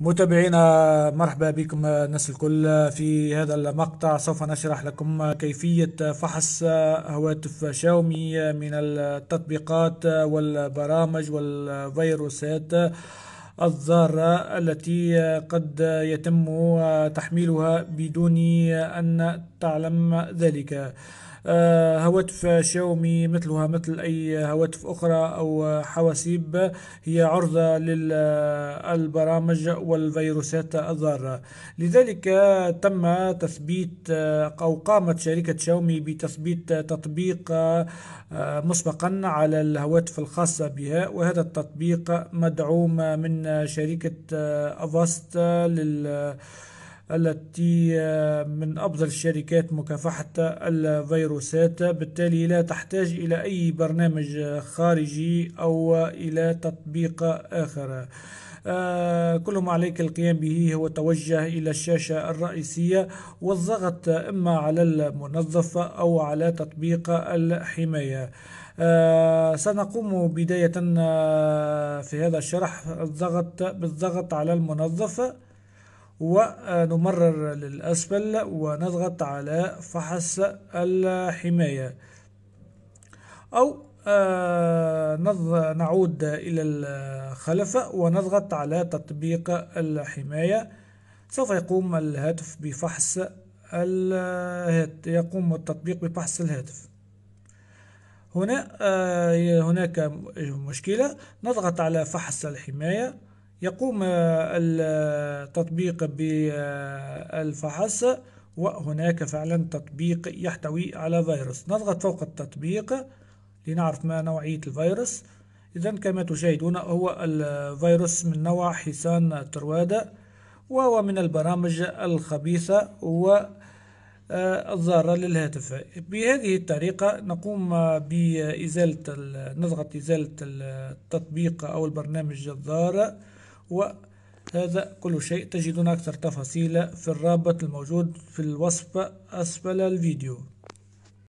متابعينا مرحبا بكم الناس الكل في هذا المقطع سوف نشرح لكم كيفية فحص هواتف شاومي من التطبيقات والبرامج والفيروسات الضارة التي قد يتم تحميلها بدون أن تعلم ذلك آه، هواتف شاومي مثلها مثل أي هواتف أخرى أو حواسيب هي عرضة للبرامج والفيروسات الضارة لذلك تم تثبيت آه، أو قامت شركة شاومي بتثبيت تطبيق آه، مسبقا على الهواتف الخاصة بها وهذا التطبيق مدعوم من شركة أفاست لل التي آه، من أفضل الشركات مكافحة الفيروسات بالتالي لا تحتاج إلى أي برنامج خارجي أو إلى تطبيق آخر آه، كل ما عليك القيام به هو توجه إلى الشاشة الرئيسية والضغط إما على المنظف أو على تطبيق الحماية آه سنقوم بداية آه، في هذا الشرح بالضغط على المنظف ونمرر للأسفل ونضغط على فحص الحماية أو آه، نعود إلى الخلف ونضغط على تطبيق الحماية سوف يقوم الهاتف بفحص الهاتف يقوم التطبيق بفحص الهاتف هنا آه، هناك مشكلة نضغط على فحص الحماية يقوم آه، التطبيق بالفحص وهناك فعلا تطبيق يحتوي على فيروس نضغط فوق التطبيق لنعرف ما نوعية الفيروس إذا كما تشاهدون هو الفيروس من نوع حصان تروادة وهو من البرامج الخبيثة و آه، الضارة للهاتف بهذه الطريقة نقوم بإزالة نضغط إزالة التطبيق أو البرنامج الضار وهذا كل شيء تجدون أكثر تفاصيل في الرابط الموجود في الوصف أسفل الفيديو